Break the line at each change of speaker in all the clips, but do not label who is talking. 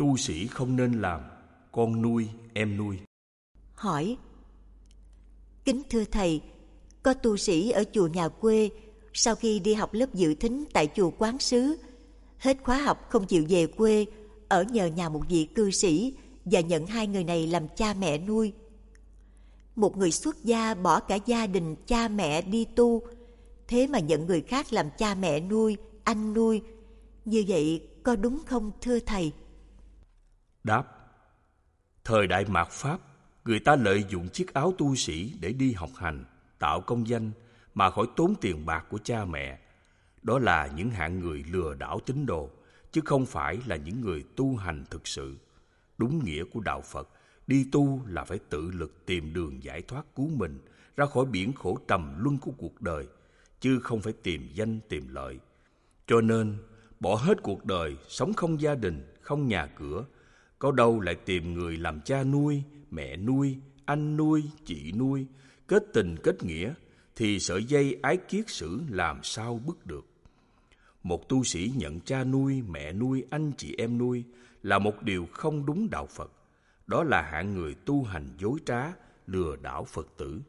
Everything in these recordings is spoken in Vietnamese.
Tu sĩ không nên làm con nuôi em nuôi.
Hỏi Kính thưa thầy, có tu sĩ ở chùa nhà quê sau khi đi học lớp dự thính tại chùa quán sứ hết khóa học không chịu về quê ở nhờ nhà một vị cư sĩ và nhận hai người này làm cha mẹ nuôi một người xuất gia bỏ cả gia đình cha mẹ đi tu thế mà nhận người khác làm cha mẹ nuôi anh nuôi như vậy có đúng không thưa thầy
Đáp Thời đại mạt Pháp, người ta lợi dụng chiếc áo tu sĩ để đi học hành, tạo công danh mà khỏi tốn tiền bạc của cha mẹ. Đó là những hạng người lừa đảo tín đồ, chứ không phải là những người tu hành thực sự. Đúng nghĩa của Đạo Phật, đi tu là phải tự lực tìm đường giải thoát cứu mình ra khỏi biển khổ trầm luân của cuộc đời, chứ không phải tìm danh tìm lợi. Cho nên, bỏ hết cuộc đời, sống không gia đình, không nhà cửa, có đâu lại tìm người làm cha nuôi, mẹ nuôi, anh nuôi, chị nuôi, kết tình kết nghĩa, thì sợi dây ái kiết sử làm sao bứt được. Một tu sĩ nhận cha nuôi, mẹ nuôi, anh chị em nuôi là một điều không đúng đạo Phật. Đó là hạng người tu hành dối trá, lừa đảo Phật tử.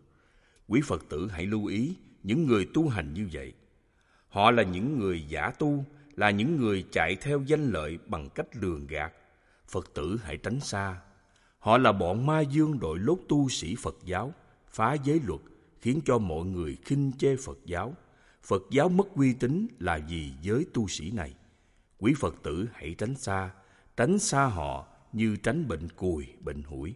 Quý Phật tử hãy lưu ý những người tu hành như vậy. Họ là những người giả tu, là những người chạy theo danh lợi bằng cách lường gạt, Phật tử hãy tránh xa. Họ là bọn ma dương đội lốt tu sĩ Phật giáo, phá giới luật, khiến cho mọi người khinh chê Phật giáo. Phật giáo mất uy tín là gì giới tu sĩ này. Quý Phật tử hãy tránh xa, tránh xa họ như tránh bệnh cùi, bệnh hủi.